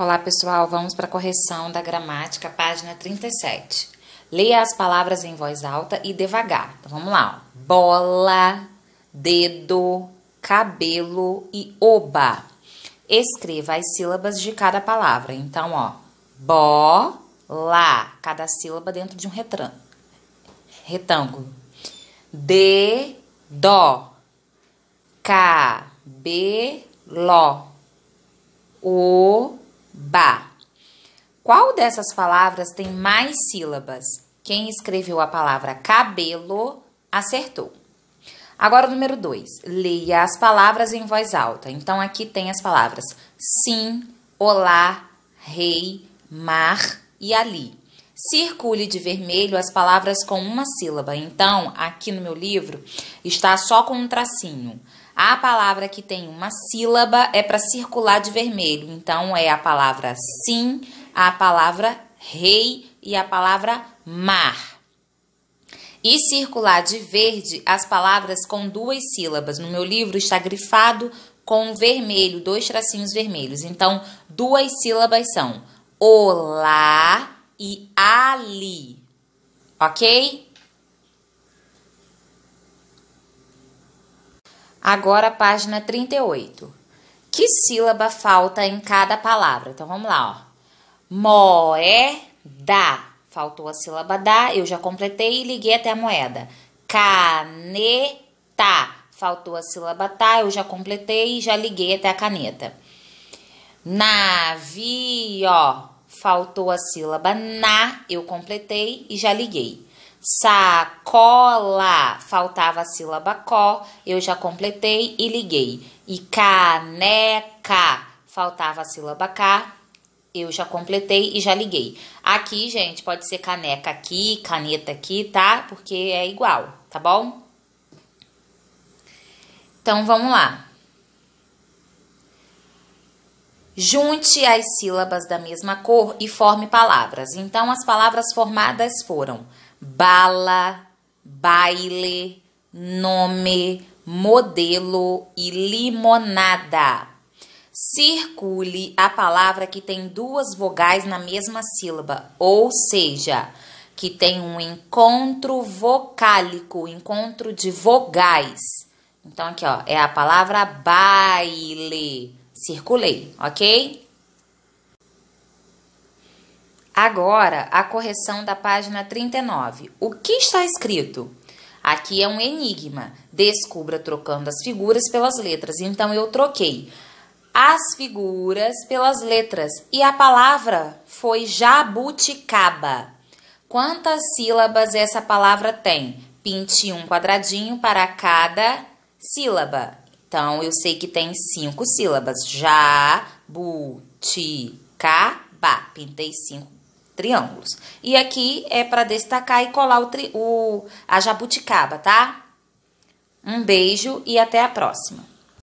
Olá, pessoal. Vamos para a correção da gramática, página 37. Leia as palavras em voz alta e devagar. Então, vamos lá. Bola, dedo, cabelo e oba. Escreva as sílabas de cada palavra. Então, ó, lá, cada sílaba dentro de um retângulo. De, dó, cabelo, o ba. Qual dessas palavras tem mais sílabas? Quem escreveu a palavra cabelo acertou. Agora o número 2. Leia as palavras em voz alta. Então aqui tem as palavras sim, olá, rei, mar e ali. Circule de vermelho as palavras com uma sílaba. Então, aqui no meu livro está só com um tracinho. A palavra que tem uma sílaba é para circular de vermelho. Então é a palavra sim, a palavra rei e a palavra mar. E circular de verde as palavras com duas sílabas. No meu livro está grifado com vermelho, dois tracinhos vermelhos. Então, duas sílabas são olá e ali. OK? Agora, página 38. Que sílaba falta em cada palavra? Então, vamos lá, Moeda. Faltou a sílaba da, eu já completei e liguei até a moeda. Caneta. Faltou a sílaba tá, eu já completei e já liguei até a caneta. Navio. Faltou a sílaba na, eu completei e já liguei. Sacola, faltava a sílaba có, eu já completei e liguei. E caneca, faltava a sílaba cá, eu já completei e já liguei. Aqui, gente, pode ser caneca aqui, caneta aqui, tá? Porque é igual, tá bom? Então vamos lá. Junte as sílabas da mesma cor e forme palavras. Então as palavras formadas foram bala, baile, nome, modelo e limonada. Circule a palavra que tem duas vogais na mesma sílaba, ou seja, que tem um encontro vocálico, encontro de vogais. Então, aqui ó, é a palavra baile. Circulei, ok? Agora, a correção da página 39. O que está escrito? Aqui é um enigma. Descubra trocando as figuras pelas letras. Então, eu troquei as figuras pelas letras. E a palavra foi jabuticaba. Quantas sílabas essa palavra tem? Pinte um quadradinho para cada sílaba. Então, eu sei que tem cinco sílabas. Jabuticaba. Pintei cinco triângulos. E aqui é para destacar e colar o, tri, o, a jabuticaba, tá? Um beijo e até a próxima.